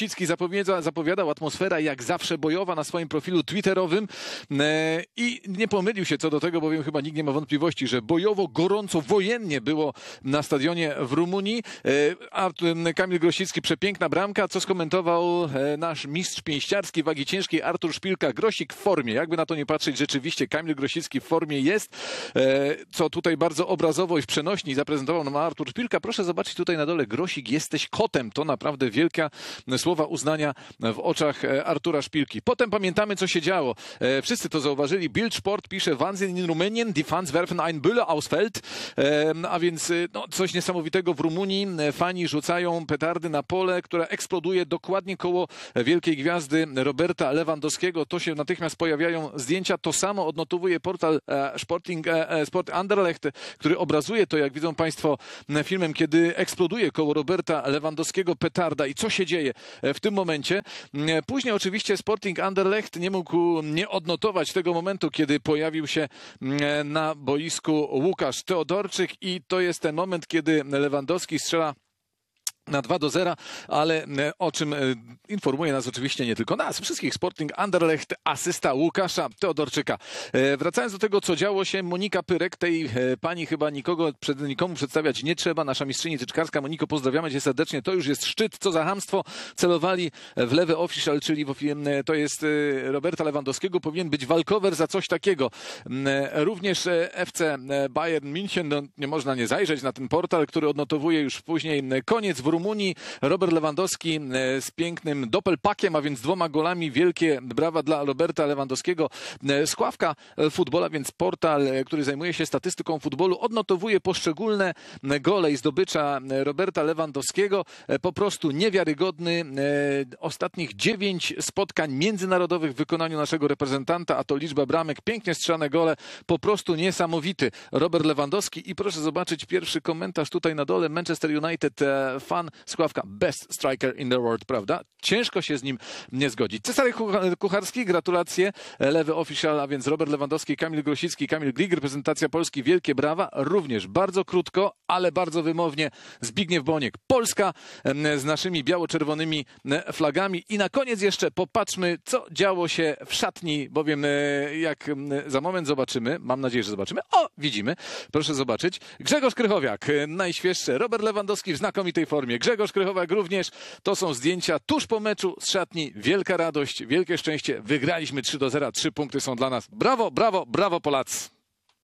Grosicki zapowiada, zapowiadał atmosfera jak zawsze bojowa na swoim profilu twitterowym e, i nie pomylił się co do tego, bowiem chyba nikt nie ma wątpliwości, że bojowo, gorąco, wojennie było na stadionie w Rumunii, e, a Kamil Grosicki, przepiękna bramka, co skomentował e, nasz mistrz pięściarski wagi ciężkiej Artur Szpilka. Grosik w formie, jakby na to nie patrzeć, rzeczywiście Kamil Grosicki w formie jest, co tutaj bardzo obrazowo i w przenośni zaprezentował nam Artur Szpilka. Proszę zobaczyć tutaj na dole, Grosik jesteś kotem, to naprawdę wielka słowa słowa uznania w oczach e, Artura Szpilki. Potem pamiętamy, co się działo. E, wszyscy to zauważyli. Bild Sport pisze Wahnsinn in Rumänien, die Fans werfen ein Bülle aus Feld. A więc e, no, coś niesamowitego w Rumunii. Fani rzucają petardy na pole, które eksploduje dokładnie koło wielkiej gwiazdy Roberta Lewandowskiego. To się natychmiast pojawiają zdjęcia. To samo odnotowuje portal Sporting, Sport Anderlecht, który obrazuje to, jak widzą Państwo filmem, kiedy eksploduje koło Roberta Lewandowskiego petarda. I co się dzieje? w tym momencie. Mm, Później oczywiście Sporting Anderlecht nie mógł mm, nie odnotować tego momentu, kiedy pojawił się mm, na boisku Łukasz Teodorczyk i to jest ten moment, kiedy Lewandowski strzela na 2 do 0, ale e, o czym e, informuje nas oczywiście nie tylko nas, wszystkich Sporting Anderlecht, asysta Łukasza Teodorczyka. E, wracając do tego, co działo się, Monika Pyrek, tej pani chyba nikogo, przed, nikomu przedstawiać nie trzeba, nasza mistrzyni tyczkarska. Moniko, pozdrawiamy cię serdecznie, to już jest szczyt, co za hamstwo. Celowali w lewy official, czyli to jest Roberta Lewandowskiego, powinien być walkover za coś takiego. Również FC Bayern München, no, nie można nie zajrzeć na ten portal, który odnotowuje już później koniec w Rumunii Rumunii. Robert Lewandowski e, z pięknym doppelpakiem, a więc dwoma golami. Wielkie brawa dla Roberta Lewandowskiego. E, Skławka e, futbola, więc portal, który zajmuje się statystyką futbolu, odnotowuje poszczególne gole i zdobycza Roberta Lewandowskiego. Po prostu niewiarygodny. Ostatnich dziewięć spotkań międzynarodowych w wykonaniu naszego reprezentanta, a to liczba bramek, pięknie strzane gole, po prostu niesamowity. Robert Lewandowski i proszę zobaczyć pierwszy komentarz tutaj na dole. Manchester United fan Skławka best striker in the world, prawda? Ciężko się z nim nie zgodzić. Cezary Kucharski, gratulacje. Lewy official, a więc Robert Lewandowski, Kamil Grosicki, Kamil Grig, reprezentacja Polski, wielkie brawa. Również bardzo krótko, ale bardzo wymownie Zbigniew Boniek. Polska z naszymi biało-czerwonymi flagami. I na koniec jeszcze popatrzmy, co działo się w szatni, bowiem e, jak za moment zobaczymy, mam nadzieję, że zobaczymy. O, widzimy, proszę zobaczyć. Grzegorz Krychowiak, e, najświeższy. Robert Lewandowski w znakomitej formie. Grzegorz Krychowak również. To są zdjęcia tuż po meczu z szatni. Wielka radość, wielkie szczęście. Wygraliśmy 3 do 0. Trzy punkty są dla nas. Brawo, brawo, brawo Polacy.